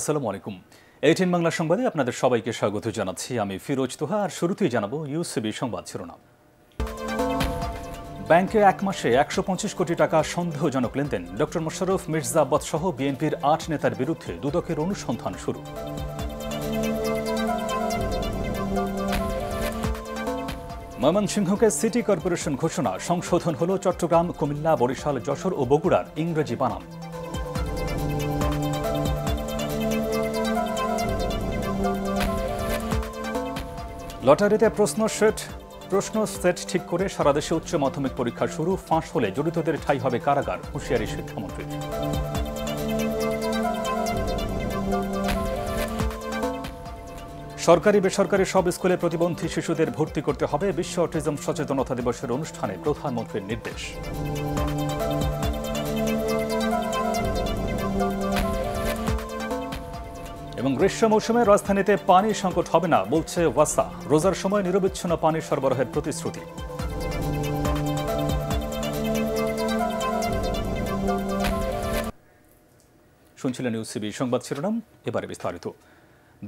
আসসালামু আলাইকুম এইটিন বাংলা সংবাদে আপনাদের সবাইকে স্বাগত জানাচ্ছি আমি ফিরোজ তোহা আর শুরুতেই জানাব ইউসিবি সংবাদ শিরোনাম ব্যাংকে এক মাসে একশো কোটি টাকা সন্দেহজনক লেনদেন ডক্টর মোশারফ মির্জাবত সহ বিএনপির আট নেতার বিরুদ্ধে দুদকের অনুসন্ধান শুরু ময়মনসিংহকে সিটি কর্পোরেশন ঘোষণা সংশোধন হল চট্টগ্রাম কুমিল্লা বরিশাল যশোর ও বগুড়ার ইংরেজি বানাম লটারিতে প্রশ্ন সেট প্রশ্ন সেট ঠিক করে সারা দেশে উচ্চ মাধ্যমিক পরীক্ষা শুরু ফাঁস হলে জড়িতদের ঠাই হবে কারাগার হুঁশিয়ারি শিক্ষামন্ত্রীর সরকারি বেসরকারি সব স্কুলে প্রতিবন্ধী শিশুদের ভর্তি করতে হবে বিশ্ব অটিজম সচেতনতা দিবসের অনুষ্ঠানে প্রধানমন্ত্রীর নির্দেশ এবং গ্রীষ্ম মৌসুমে রাজধানীতে পানি সংকট হবে না বলছে ওয়াসা রোজার সময় নিরবিচ্ছিন্ন পানি সরবরাহের প্রতিশ্রুতি শুনছিলেন ইউসিবি সংবাদ শিরোনাম এবারে বিস্তারিত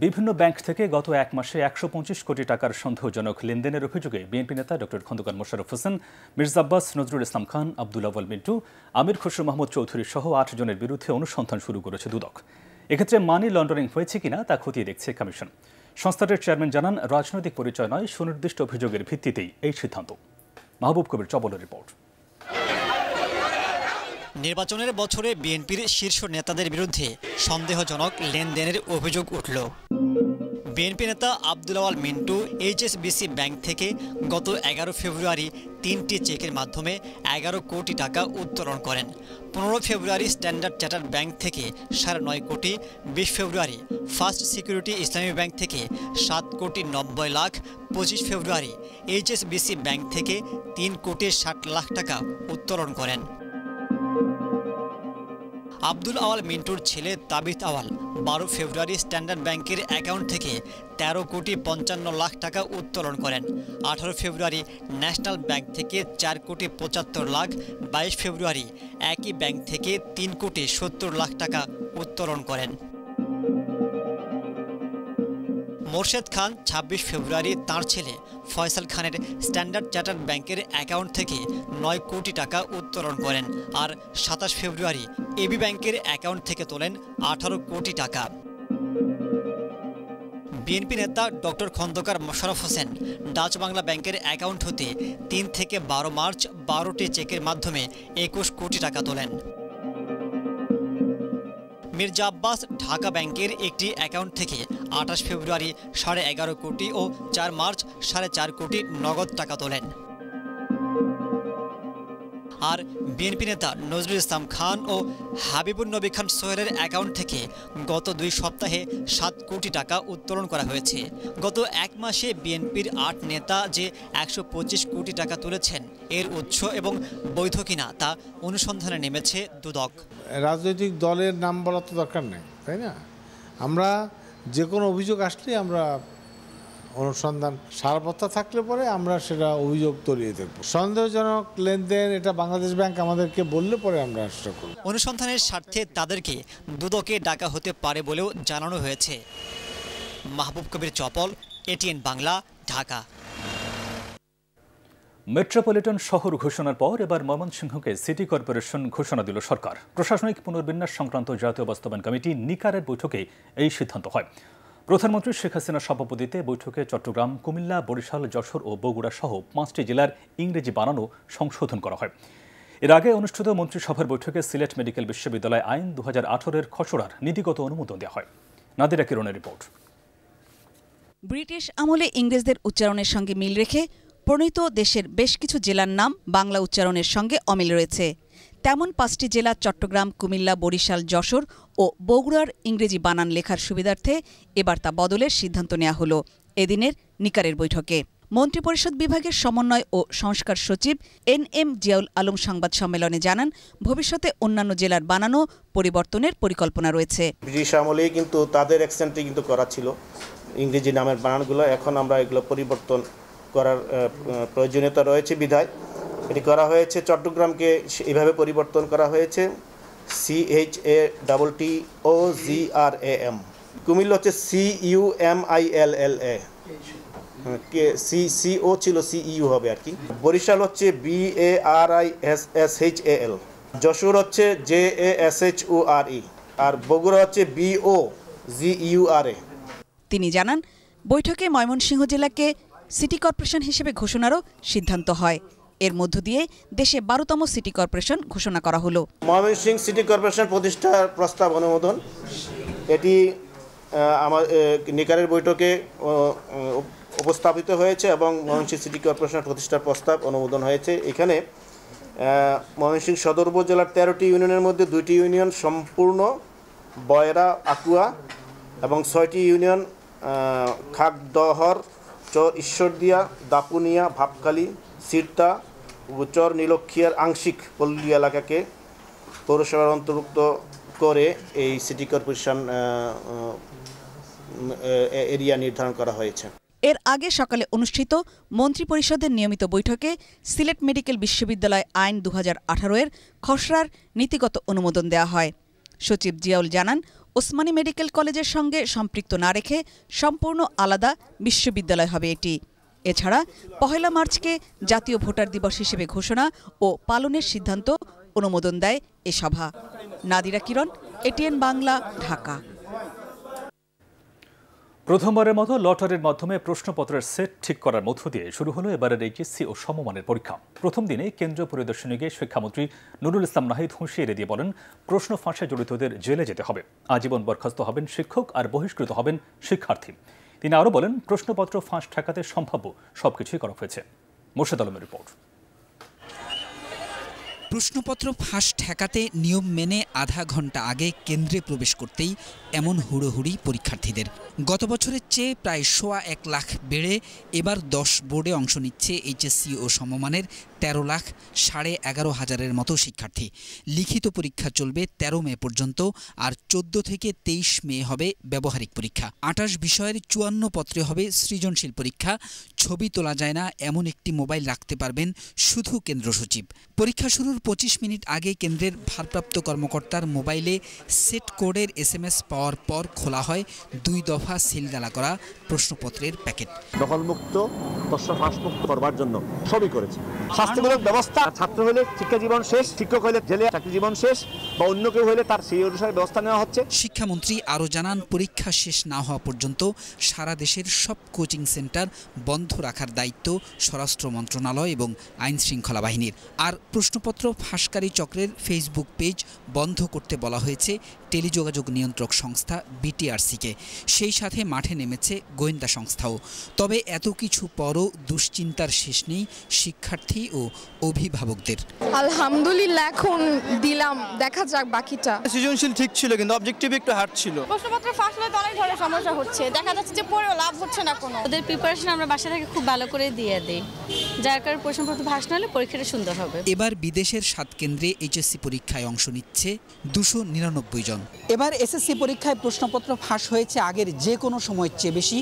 বিভিন্ন ব্যাংক থেকে গত এক মাসে একশো কোটি টাকার সন্দেহজনক লেনদেনের অভিযোগে বিএনপি নেতা ডক্টর খন্দকার মোশারফ হোসেন মির্জা আব্বাস নজরুল ইসলাম খান আবদুল্লাওয়াল মিন্টু আমির খসরু মাহমুদ চৌধুরী সহ আট জনের বিরুদ্ধে অনুসন্ধান শুরু করেছে দুদক এক্ষেত্রে মানি লন্ডারিং হয়েছে কিনা তা খতিয়ে দেখছে কমিশন সংস্থাটির চেয়ারম্যান জানান রাজনৈতিক পরিচয় নয় সুনির্দিষ্ট অভিযোগের ভিত্তিতেই এই সিদ্ধান্ত মাহবুব কবির চবল রিপোর্ট নির্বাচনের বছরে বিএনপির শীর্ষ নেতাদের বিরুদ্ধে সন্দেহজনক লেনদেনের অভিযোগ উঠল বিএনপি নেতা আব্দুল আওয়াল মিন্টু এইচএসবিসি ব্যাংক থেকে গত এগারো ফেব্রুয়ারি তিনটি চেকের মাধ্যমে এগারো কোটি টাকা উত্তোলন করেন পনেরো ফেব্রুয়ারি স্ট্যান্ডার্ড চার্টার ব্যাংক থেকে সাড়ে নয় কোটি বিশ ফেব্রুয়ারি ফার্স্ট সিকিউরিটি ইসলামী ব্যাংক থেকে সাত কোটি নব্বই লাখ পঁচিশ ফেব্রুয়ারি এইচএসবিসি ব্যাংক থেকে তিন কোটি ষাট লাখ টাকা উত্তোলন করেন আব্দুল আওয়াল মিন্টুর ছেলে তাবিত আওয়াল বারো ফেব্রুয়ারি স্ট্যান্ডার্ড ব্যাংকের অ্যাকাউন্ট থেকে ১৩ কোটি পঞ্চান্ন লাখ টাকা উত্তোলন করেন আঠারো ফেব্রুয়ারি ন্যাশনাল ব্যাংক থেকে চার কোটি পঁচাত্তর লাখ বাইশ ফেব্রুয়ারি একই ব্যাংক থেকে তিন কোটি সত্তর লাখ টাকা উত্তোলন করেন মোর্শেদ খান ২৬ ফেব্রুয়ারি তাঁর ছেলে ফয়সাল খানের স্ট্যান্ডার্ড চার্টার্ড ব্যাংকের অ্যাকাউন্ট থেকে নয় কোটি টাকা উত্তোলন করেন আর সাতাশ ফেব্রুয়ারি এবি ব্যাংকের অ্যাকাউন্ট থেকে তোলেন আঠারো কোটি টাকা বিএনপি নেতা ডক্টর খন্দকার মোশারফ হোসেন ডাচ বাংলা ব্যাংকের অ্যাকাউন্ট হতে তিন থেকে বারো মার্চ বারোটি চেকের মাধ্যমে একুশ কোটি টাকা তোলেন মির্জা আব্বাস ঢাকা ব্যাংকের একটি অ্যাকাউন্ট থেকে আঠাশ ফেব্রুয়ারি সাড়ে এগারো কোটি ও চার মার্চ সাড়ে চার কোটি নগদ টাকা তোলেন আর বিএনপি নেতা নজরুল ইসলাম খান ও হাবিবুর নবী খান সোহেলের অ্যাকাউন্ট থেকে গত দুই সপ্তাহে সাত কোটি টাকা উত্তোলন করা হয়েছে গত এক মাসে বিএনপির আট নেতা যে একশো কোটি টাকা তুলেছেন এর উৎস এবং বৈধ কিনা তা অনুসন্ধানে নেমেছে দুদক রাজনৈতিক দলের নাম বলা তো দরকার নেই তাই না আমরা যে কোনো অভিযোগ আসলে আমরা অনুসন্ধান সারবত্তা থাকলে পরে আমরা সেটা অভিযোগ তলিয়ে দেখব সন্দেহজনক লেনদেন এটা বাংলাদেশ ব্যাংক আমাদেরকে বললে পরে আমরা সেটা করব অনুসন্ধানের স্বার্থে তাদেরকে দুদকে ডাকা হতে পারে বলেও জানানো হয়েছে মাহবুব কবির চপল এটিএন বাংলা ঢাকা মেট্রোপলিটন শহর ঘোষণার পর এবার ময়মনসিংহকে সিটি কর্পোরেশন ঘোষণা দিল সরকার প্রশাসনিক পুনর্বিন্যাস সংক্রান্ত জাতীয় বাস্তবায়ন কমিটি নিকারের বৈঠকে এই সিদ্ধান্ত হয় প্রধানমন্ত্রী শেখ হাসিনার সভাপতিতে বৈঠকে চট্টগ্রাম কুমিল্লা বরিশাল যশোর ও বগুড়া সহ পাঁচটি জেলার ইংরেজি বানানো সংশোধন করা হয় এর আগে অনুষ্ঠিত মন্ত্রিসভার বৈঠকে সিলেট মেডিকেল বিশ্ববিদ্যালয় আইন দু হাজার আঠারোর খসড়ার নীতিগত অনুমোদন দেওয়া হয় নাদিরা কিরণের রিপোর্ট ব্রিটিশ আমলে ইংরেজদের উচ্চারণের সঙ্গে মিল রেখে প্রণীত দেশের বেশ কিছু জেলার নাম বাংলা উচ্চারণের সঙ্গে অমিল রয়েছে তেমন পাঁচটি জেলা চট্টগ্রাম কুমিল্লা বরিশাল যশোর ও বগুড়ার ইংরেজি বানান লেখার সুবিধার্থে এবার তা বদলের সিদ্ধান্ত নেওয়া হল এদিনের নিকারের বৈঠকে মন্ত্রিপরিষদ বিভাগের সমন্বয় ও সংস্কার সচিব এন এম জিয়াউল আলম সংবাদ সম্মেলনে জানান ভবিষ্যতে অন্যান্য জেলার বানানো পরিবর্তনের পরিকল্পনা রয়েছে ব্রিটিশ আমলেই কিন্তু তাদের অ্যাক্সেন্টে কিন্তু করা ছিল ইংরেজি নামের বানানগুলো এখন আমরা এগুলো পরিবর্তন করার প্রয়োজনীয়তা রয়েছে বিধায় এটি করা হয়েছে চট্টগ্রামকে এভাবে পরিবর্তন করা হয়েছে C H A double T O G R A M Comilla হচ্ছে C U M I L L A K C C O ছিল সি ইউ e হবে আর কি বরিশাল হচ্ছে B A R I S H A L Jashore যশোর হচ্ছে J A S H O R E আর বগুড়া হচ্ছে বি ও জি ইউ আর এ তিনি জানান বৈঠকে ময়মনসিংহ জেলাকে সিটি কর্পোরেশন হিসেবে ঘোষণারও সিদ্ধান্ত হয় এর মধ্য দিয়ে দেশে বারোতম সিটি কর্পোরেশন ঘোষণা করা হলো ময়মনসিং সিটি কর্পোরেশন প্রতিষ্ঠার প্রস্তাব অনুমোদন এটি আমার নিকারের বৈঠকে উপস্থাপিত হয়েছে এবং ময়মনসিং সিটি কর্পোরেশন প্রতিষ্ঠার প্রস্তাব অনুমোদন হয়েছে এখানে ময়মনসিং সদর উপজেলার তেরোটি ইউনিয়নের মধ্যে দুইটি ইউনিয়ন সম্পূর্ণ বয়রা আকুয়া এবং ছয়টি ইউনিয়ন খাগদহর চ ঈশ্বরদিয়া দাপুনিয়া ভাপকালী সিরতা চর নীলক্ষিয়ার আংশিক পল্লী এলাকাকে পৌরসভার অন্তর্ভুক্ত করে এই সিটি কর্পোরেশন এরিয়া নির্ধারণ করা হয়েছে এর আগে সকালে অনুষ্ঠিত মন্ত্রিপরিষদের নিয়মিত বৈঠকে সিলেট মেডিকেল বিশ্ববিদ্যালয় আইন দু হাজার এর খসড়ার নীতিগত অনুমোদন দেয়া হয় সচিব জিয়াউল জানান ওসমানী মেডিকেল কলেজের সঙ্গে সম্পৃক্ত না রেখে সম্পূর্ণ আলাদা বিশ্ববিদ্যালয় হবে এটি এছাড়া পহেলা মার্চকে জাতীয় ভোটার দিবস হিসেবে ঘোষণা ও পালনের সিদ্ধান্ত অনুমোদন দেয় এ সভা নাদিরা কিরণ এটিএন বাংলা ঢাকা প্রথমবারের মতো লটারির মাধ্যমে প্রশ্নপত্রের সেট ঠিক করার মধ্য দিয়ে শুরু হলো এবারের এইচএসসি ও সমমানের পরীক্ষা প্রথম দিনে কেন্দ্র পরিদর্শনে গিয়ে শিক্ষামন্ত্রী নুরুল ইসলাম নাহিদ এড়িয়ে দিয়ে বলেন প্রশ্ন ফাঁসে জড়িতদের জেলে যেতে হবে আজীবন বরখাস্ত হবেন শিক্ষক আর বহিষ্কৃত হবেন শিক্ষার্থী তিনি আরও বলেন প্রশ্নপত্র ফাঁস ঠেকাতে সম্ভাব্য সবকিছুই করা হয়েছে মোর্শেদ আলমের রিপোর্ট প্রশ্নপত্র ফাঁস ঠেকাতে নিয়ম মেনে আধা ঘন্টা আগে কেন্দ্রে প্রবেশ করতেই এমন হুড়োহুড়ি পরীক্ষার্থীদের গত বছরের চেয়ে প্রায় সোয়া এক লাখ বেড়ে এবার দশ বোর্ডে অংশ নিচ্ছে এইচএসসি ও সমমানের ১৩ লাখ সাড়ে এগারো হাজারের মতো শিক্ষার্থী লিখিত পরীক্ষা চলবে ১৩ মে পর্যন্ত আর ১৪ থেকে ২৩ মে হবে ব্যবহারিক পরীক্ষা আটাশ বিষয়ের চুয়ান্ন পত্রে হবে সৃজনশীল পরীক্ষা ছবি তোলা যায় না এমন একটি মোবাইল রাখতে পারবেন শুধু কেন্দ্র সচিব পরীক্ষা শুরুর পঁচিশ মিনিট আগে কেন্দ্রের ভারপ্রাপ্ত কর্মকর্তার মোবাইলে সেট কোডের এস এম এস পাওয়ার পর খোলা হয় দুই দফা সিলগালা করা প্রশ্নপত্রের প্যাকেট দখলমুক্ত ফাঁসমুক্ত করবার জন্য সবই করেছে শাস্তিমূলক ব্যবস্থা ছাত্র হলে শিক্ষা জীবন শেষ শিক্ষক হলে জেলে চাকরি জীবন শেষ বা অন্য কেউ হলে তার সেই অনুসারে ব্যবস্থা নেওয়া হচ্ছে শিক্ষামন্ত্রী আরও জানান পরীক্ষা শেষ না হওয়া পর্যন্ত সারা দেশের সব কোচিং সেন্টার বন্ধ রাখার দায়িত্ব স্বরাষ্ট্র মন্ত্রণালয় এবং আইন শৃঙ্খলা বাহিনীর আর প্রশ্নপত্র ফাঁসকারী চক্রের ফেসবুক পেজ বন্ধ করতে বলা হয়েছে টেলিযোগাযোগ নিয়ন্ত্রক সংস্থা বিটিআরসিকে সেই সাথে মাঠে নেমেছে গোয়েন্দা সংস্থাও তবে এত কিছু পরও দুশ্চিন্তার শেষ নেই শিক্ষার্থী ও অভিভাবকদের আলহামদুলিল্লাহ এখন দিলাম দেখা যাক বাকিটা সৃজনশীল ঠিক ছিল কিন্তু অবজেক্টিভ একটু হার্ড ছিল প্রশ্নপত্র ফাঁস হলে তো অনেক ধরনের সমস্যা হচ্ছে দেখা যাচ্ছে যে পড়েও লাভ হচ্ছে না কোনো ওদের প্রিপারেশন আমরা বাসা থেকে খুব ভালো করে দিয়ে দিই যার কারণে প্রশ্নপত্র ফাঁস না হলে পরীক্ষাটা সুন্দর হবে এবার বিদেশের সাত কেন্দ্রে এইচএসসি পরীক্ষায় অংশ নিচ্ছে দুশো নিরানব্বই জন করেন এবার এসএসসি পরীক্ষায় প্রশ্নপত্র ফাঁস হয়েছে আগের যে কোনো সময়ের চেয়ে বেশি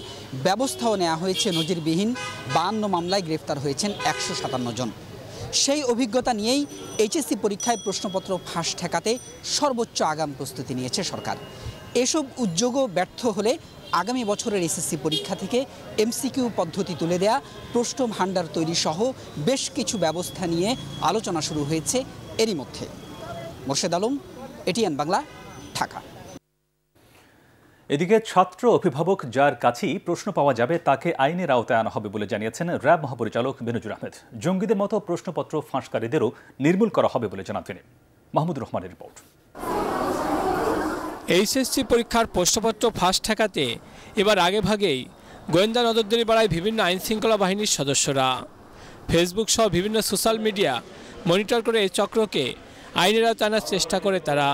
ব্যবস্থাও নেওয়া হয়েছে নজিরবিহীন বাহান্ন মামলায় গ্রেফতার হয়েছেন একশো সাতান্ন জন সেই অভিজ্ঞতা নিয়েই এইচএসসি পরীক্ষায় প্রশ্নপত্র ফাঁস ঠেকাতে সর্বোচ্চ আগাম প্রস্তুতি নিয়েছে সরকার এসব উদ্যোগও ব্যর্থ হলে আগামী বছরের এসএসসি পরীক্ষা থেকে এমসিকিউ পদ্ধতি তুলে দেয়া প্রশ্ন ভাণ্ডার তৈরি সহ বেশ কিছু ব্যবস্থা নিয়ে আলোচনা শুরু হয়েছে এরই মধ্যে মোর্শেদ আলম এটিএন বাংলা থাকা এদিকে ছাত্র অভিভাবক যার কাছেই প্রশ্ন পাওয়া যাবে তাকে আইনের আওতায় আনা হবে বলে জানিয়েছেন র্যাব মহাপরিচালক বেনজুর আহমেদ জঙ্গিদের মতো প্রশ্নপত্র ফাঁসকারীদেরও নির্মূল করা হবে বলে জানান তিনি মাহমুদুর রহমানের রিপোর্ট এইচএসসি পরীক্ষার প্রশ্নপত্র ফাঁস ঠেকাতে এবার আগে ভাগেই গোয়েন্দা নজরদারি বাড়ায় বিভিন্ন আইনশৃঙ্খলা বাহিনীর সদস্যরা ফেসবুক সহ বিভিন্ন সোশ্যাল মিডিয়া মনিটর করে এই চক্রকে আইনের আওতায় আনার চেষ্টা করে তারা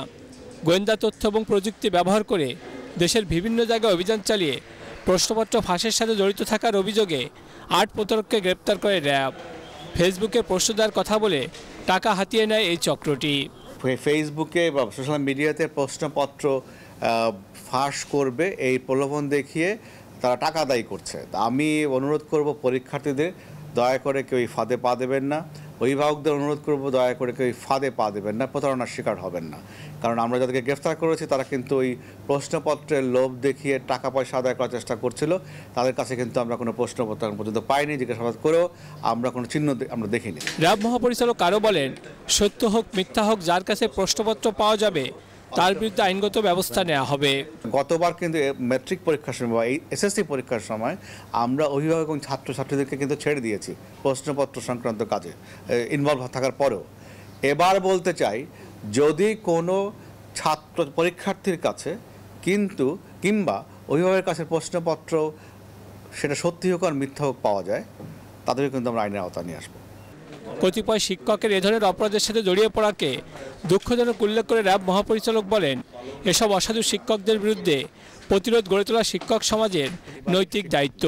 গোয়েন্দা তথ্য এবং প্রযুক্তি ব্যবহার করে দেশের বিভিন্ন জায়গায় অভিযান চালিয়ে প্রশ্নপত্র ফাঁসের সাথে জড়িত থাকার অভিযোগে আট প্রতারককে গ্রেপ্তার করে র্যাব ফেসবুকে প্রশ্ন দেওয়ার কথা বলে টাকা হাতিয়ে নেয় এই চক্রটি ফেসবুকে বা সোশ্যাল মিডিয়াতে প্রশ্নপত্র ফাঁস করবে এই প্রলোভন দেখিয়ে তারা টাকা আদায় করছে আমি অনুরোধ করব পরীক্ষার্থীদের দয়া করে কেউ ফাঁদে পা দেবেন না অভিভাবকদের অনুরোধ করব দয়া করে কেউ ফাঁদে পা দেবেন না প্রতারণার শিকার হবেন না কারণ আমরা যাদেরকে গ্রেফতার করেছি তারা কিন্তু ওই প্রশ্নপত্রের লোভ দেখিয়ে টাকা পয়সা আদায় করার চেষ্টা করছিল তাদের কাছে কিন্তু আমরা কোনো প্রশ্নপত্র এখন পর্যন্ত পাইনি জিজ্ঞাসাবাদ করেও আমরা কোনো চিহ্ন আমরা দেখিনি র্যাব মহাপরিচালক আরও বলেন সত্য হোক মিথ্যা হোক যার কাছে প্রশ্নপত্র পাওয়া যাবে তার বিরুদ্ধে আইনগত ব্যবস্থা নেওয়া হবে গতবার কিন্তু ম্যাট্রিক পরীক্ষার সময় বা এসএসসি পরীক্ষার সময় আমরা অভিভাবক এবং ছাত্রছাত্রীদেরকে কিন্তু ছেড়ে দিয়েছি প্রশ্নপত্র সংক্রান্ত কাজে ইনভলভ থাকার পরেও এবার বলতে চাই যদি কোনো ছাত্র পরীক্ষার্থীর কাছে কিন্তু কিংবা অভিভাবকের কাছে প্রশ্নপত্র সেটা সত্যি হোক আর মিথ্যা হোক পাওয়া যায় তাদেরকে কিন্তু আমরা আইনের আওতায় নিয়ে আসবো কতিপয় শিক্ষকের এ ধরনের অপরাধের সাথে জড়িয়ে পড়াকে দুঃখজনক উল্লেখ করে র্যাব মহাপরিচালক বলেন এসব অসাধু শিক্ষকদের বিরুদ্ধে প্রতিরোধ গড়ে তোলা শিক্ষক সমাজের নৈতিক দায়িত্ব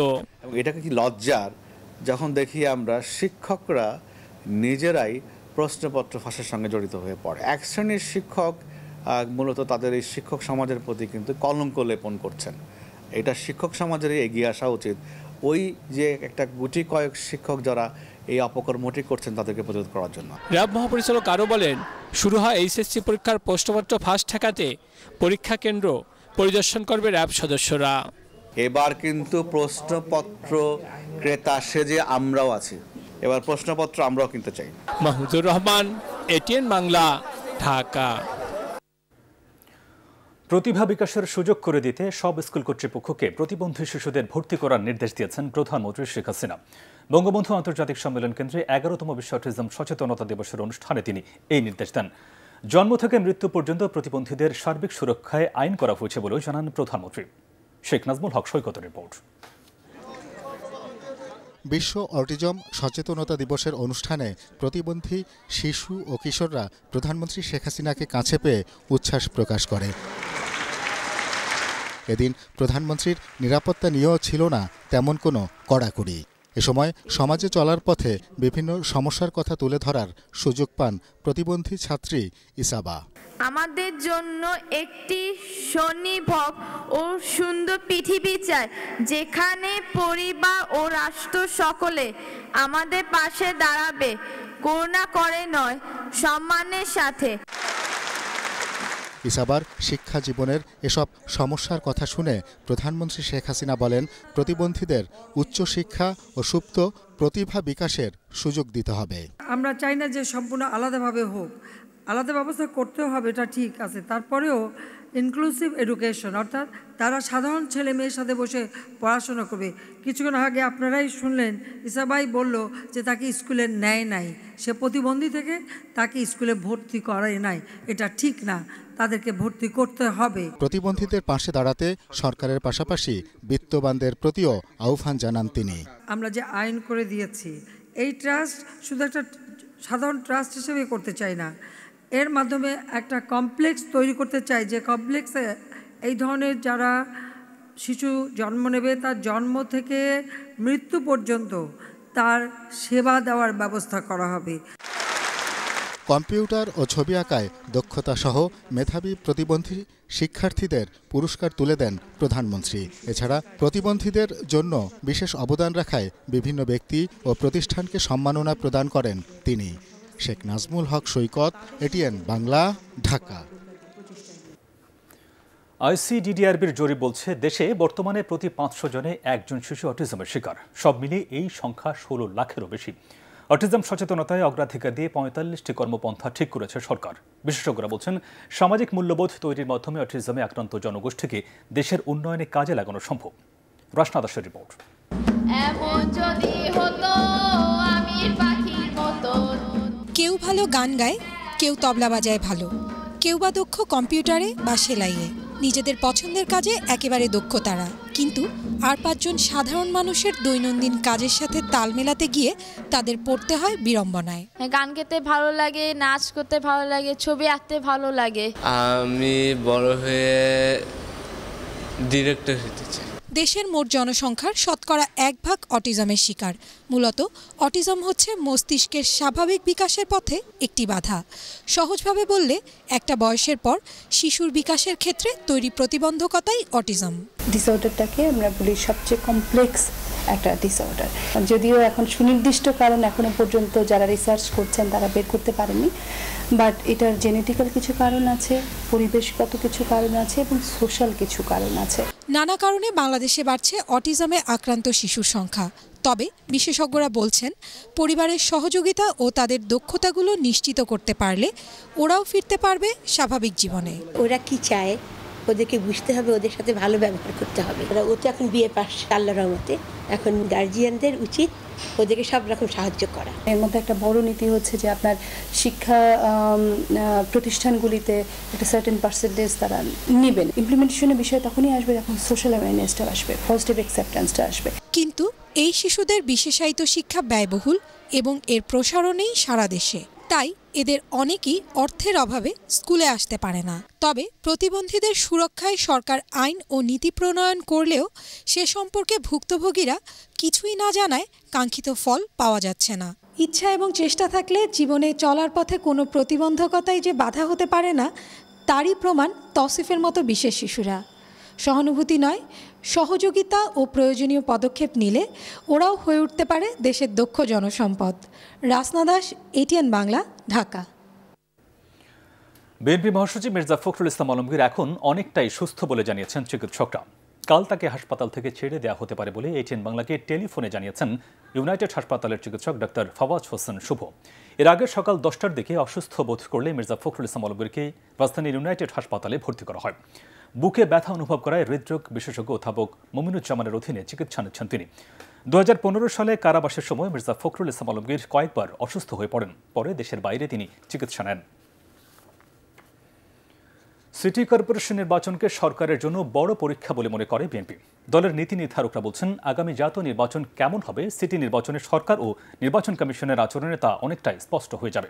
এটাকে কি লজ্জার যখন দেখি আমরা শিক্ষকরা নিজেরাই প্রশ্নপত্র ফাঁসের সঙ্গে জড়িত হয়ে পড়ে এক শ্রেণীর শিক্ষক মূলত তাদের এই শিক্ষক সমাজের প্রতি কিন্তু কলঙ্ক লেপন করছেন এটা শিক্ষক সমাজেরই এগিয়ে আসা উচিত ওই যে একটা গুটি কয়েক শিক্ষক যারা এই অপকর্মটি করছেন তাদেরকে প্রতিরোধ করার জন্য র্যাব মহাপরিচালক আরও বলেন শুরু হয় এইচএসসি পরীক্ষার প্রশ্নপত্র ফাঁস ঠেকাতে পরীক্ষা কেন্দ্র পরিদর্শন করবে র্যাব সদস্যরা এবার কিন্তু প্রশ্নপত্র ক্রেতা সেজে আমরাও আছি এবার প্রশ্নপত্র আমরাও কিনতে চাই মাহমুদুর রহমান এটিএন বাংলা ঢাকা প্রতিভা বিকাশের সুযোগ করে দিতে সব স্কুল কর্তৃপক্ষকে প্রতিবন্ধী শিশুদের ভর্তি করার নির্দেশ দিয়েছেন প্রধানমন্ত্রী শেখ হাসিনা বঙ্গবন্ধু আন্তর্জাতিক সম্মেলন কেন্দ্রে এগারোতম বিশ্ব অটিজম সচেতনতা দিবসের অনুষ্ঠানে তিনি এই নির্দেশ দেন জন্ম থেকে মৃত্যু পর্যন্ত প্রতিবন্ধীদের সার্বিক সুরক্ষায় আইন করা হয়েছে বলেও জানান প্রধানমন্ত্রী শেখ নাজমুল হক সৈকত রিপোর্ট বিশ্ব অটিজম সচেতনতা দিবসের অনুষ্ঠানে প্রতিবন্ধী শিশু ও কিশোররা প্রধানমন্ত্রী শেখ হাসিনাকে কাছে পেয়ে উচ্ছ্বাস প্রকাশ করে এদিন প্রধানমন্ত্রীর নিরাপত্তা নিয়েও ছিল না তেমন কোনো কড়াকড়ি এ সময় সমাজে চলার পথে বিভিন্ন সমস্যার কথা তুলে ধরার সুযোগ পান প্রতিবন্ধী ছাত্রী ইসাবা আমাদের জন্য একটি স্বনির্ভর ও সুন্দর পৃথিবী চাই যেখানে পরিবার ও রাষ্ট্র সকলে আমাদের পাশে দাঁড়াবে করুণা করে নয় সম্মানের সাথে ইসাবার শিক্ষা জীবনের এসব সমস্যার কথা শুনে প্রধানমন্ত্রী শেখ হাসিনা বলেন প্রতিবন্ধীদের উচ্চশিক্ষা ও সুপ্ত প্রতিভা বিকাশের সুযোগ দিতে হবে আমরা চাই না যে সম্পূর্ণ আলাদাভাবে হোক আলাদা ব্যবস্থা করতে হবে এটা ঠিক আছে তারপরেও ইনক্লুসিভ এডুকেশন অর্থাৎ তারা সাধারণ ছেলে মেয়ের সাথে বসে পড়াশোনা করবে কিছুক্ষণ আগে আপনারাই শুনলেন ইসাবাই বলল যে তাকে স্কুলে নেয় নাই সে প্রতিবন্ধী থেকে তাকে স্কুলে ভর্তি করায় নাই এটা ঠিক না তাদেরকে ভর্তি করতে হবে প্রতিবন্ধীদের পাশে দাঁড়াতে সরকারের পাশাপাশি বিত্তবানদের প্রতিও আহ্বান জানান তিনি আমরা যে আইন করে দিয়েছি এই ট্রাস্ট শুধু একটা সাধারণ ট্রাস্ট হিসেবে করতে চাই না এর মাধ্যমে একটা কমপ্লেক্স তৈরি করতে চাই যে কমপ্লেক্সে এই ধরনের যারা শিশু জন্ম নেবে তার জন্ম থেকে মৃত্যু পর্যন্ত তার সেবা দেওয়ার ব্যবস্থা করা হবে কম্পিউটার ও ছবি আঁকায় দক্ষতা সহ মেধাবী প্রতিবন্ধী শিক্ষার্থীদের পুরস্কার তুলে দেন প্রধানমন্ত্রী এছাড়া প্রতিবন্ধীদের জন্য বিশেষ অবদান রাখায় বিভিন্ন ব্যক্তি ও প্রতিষ্ঠানকে সম্মাননা প্রদান করেন তিনি শেখ নাজমুল হক সৈকত এটিএন বাংলা ঢাকা আইসিডিডিআরবির জরিপ বলছে দেশে বর্তমানে প্রতি পাঁচশো জনে একজন শিশু অটিজমের শিকার সব মিলিয়ে এই সংখ্যা ষোলো লাখেরও বেশি অটিজম সচেতনতায় অগ্রাধিকার দিয়ে পঁয়তাল্লিশটি কর্মপন্থা ঠিক করেছে সরকার বিশেষজ্ঞরা বলছেন সামাজিক মূল্যবোধ তৈরির মাধ্যমে অটিজমে আক্রান্ত জনগোষ্ঠীকে দেশের উন্নয়নে কাজে লাগানো সম্ভব রাশনা রিপোর্ট কেউ ভালো গান গায় কেউ তবলা বাজায় ভালো কেউ বা দক্ষ কম্পিউটারে বা সেলাইয়ে নিজেদের পছন্দের কাজে একেবারে দক্ষ তারা কিন্তু আর পাঁচজন সাধারণ মানুষের দৈনন্দিন কাজের সাথে তাল মেলাতে গিয়ে তাদের পড়তে হয় বিড়ম্বনায় গান গেতে ভালো লাগে নাচ করতে ভালো লাগে ছবি আঁকতে ভালো লাগে আমি বড় হয়ে ডিরেক্টর হতে চাই দেশের মোট জনসংখ্যার শতকরা এক ভাগ অটিজমের শিকার মূলত অটিজম হচ্ছে মস্তিষ্কের স্বাভাবিক বিকাশের পথে একটি বাধা সহজভাবে বললে একটা বয়সের পর শিশুর বিকাশের ক্ষেত্রে তৈরি প্রতিবন্ধকতাই অটিজম ডিসঅর্ডারটাকে আমরা বলি সবচেয়ে কমপ্লেক্স একটা ডিসঅর্ডার যদিও এখন সুনির্দিষ্ট কারণ এখনো পর্যন্ত যারা রিসার্চ করছেন তারা বের করতে পারেনি বাট এটার জেনেটিক্যাল কিছু কারণ আছে পরিবেশগত কিছু কারণ আছে এবং সোশ্যাল কিছু কারণ আছে নানা কারণে বাংলাদেশে বাড়ছে অটিজমে আক্রান্ত শিশুর সংখ্যা তবে বিশেষজ্ঞরা বলছেন পরিবারের সহযোগিতা ও তাদের দক্ষতাগুলো নিশ্চিত করতে পারলে ওরাও ফিরতে পারবে স্বাভাবিক জীবনে ওরা কি চায় ওদেরকে বুঝতে হবে ওদের সাথে ভালো ব্যবহার করতে হবে ও তো এখন বিয়ে পাশে আল্লাহ রহমতে এখন গার্জিয়ানদের উচিত ওদেরকে সব রকম সাহায্য করা এর মধ্যে একটা বড় নীতি হচ্ছে যে আপনার শিক্ষা প্রতিষ্ঠানগুলিতে একটা সার্টেন পার্সেন্টেজ তারা নেবেন ইমপ্লিমেন্টেশনের বিষয় তখনই আসবে যখন সোশ্যাল অ্যাওয়ারনেসটা আসবে পজিটিভ অ্যাকসেপ্টেন্সটা আসবে কিন্তু এই শিশুদের বিশেষায়িত শিক্ষা ব্যয়বহুল এবং এর প্রসারণেই সারা দেশে তাই এদের অনেকেই অর্থের অভাবে স্কুলে আসতে পারে না তবে প্রতিবন্ধীদের সুরক্ষায় সরকার আইন ও নীতি প্রণয়ন করলেও সে সম্পর্কে ভুক্তভোগীরা কিছুই না জানায় কাঙ্ক্ষিত ফল পাওয়া যাচ্ছে না ইচ্ছা এবং চেষ্টা থাকলে জীবনে চলার পথে কোনো প্রতিবন্ধকতাই যে বাধা হতে পারে না তারই প্রমাণ তসিফের মতো বিশেষ শিশুরা সহানুভূতি নয় সহযোগিতা ও প্রয়োজনীয় পদক্ষেপ নিলে ওরাও হয়ে উঠতে পারে দেশের দক্ষ জনসম্পদ রাসনা দাস এটিএন বাংলা ঢাকা বিএনপি মহাসচিব মির্জা ফখরুল ইসলাম আলমগীর এখন অনেকটাই সুস্থ বলে জানিয়েছেন চিকিৎসকরা কাল তাকে হাসপাতাল থেকে ছেড়ে দেওয়া হতে পারে বলে এটিএন বাংলাকে টেলিফোনে জানিয়েছেন ইউনাইটেড হাসপাতালের চিকিৎসক ডাক্তার ফওয়াজ হোসেন শুভ এর আগে সকাল দশটার দিকে অসুস্থ বোধ করলে মির্জা ফখরুল ইসলাম আলমগীরকে রাজধানীর ইউনাইটেড হাসপাতালে ভর্তি করা হয় বুকে ব্যথা অনুভব করায় হৃদরোগ বিশেষজ্ঞ অধ্যাপক মমিনুজ্জামানের অধীনে চিকিৎসা নিচ্ছেন তিনি দু সালে কারাবাসের সময় মির্জা ফখরুল ইসলাম আলমগীর কয়েকবার অসুস্থ হয়ে পড়েন পরে দেশের বাইরে তিনি চিকিৎসা নেন সিটি কর্পোরেশন নির্বাচনকে সরকারের জন্য বড় পরীক্ষা বলে মনে করে বিএনপি দলের নীতি নির্ধারকরা বলছেন আগামী জাতীয় নির্বাচন কেমন হবে সিটি নির্বাচনে সরকার ও নির্বাচন কমিশনের আচরণে তা অনেকটাই স্পষ্ট হয়ে যাবে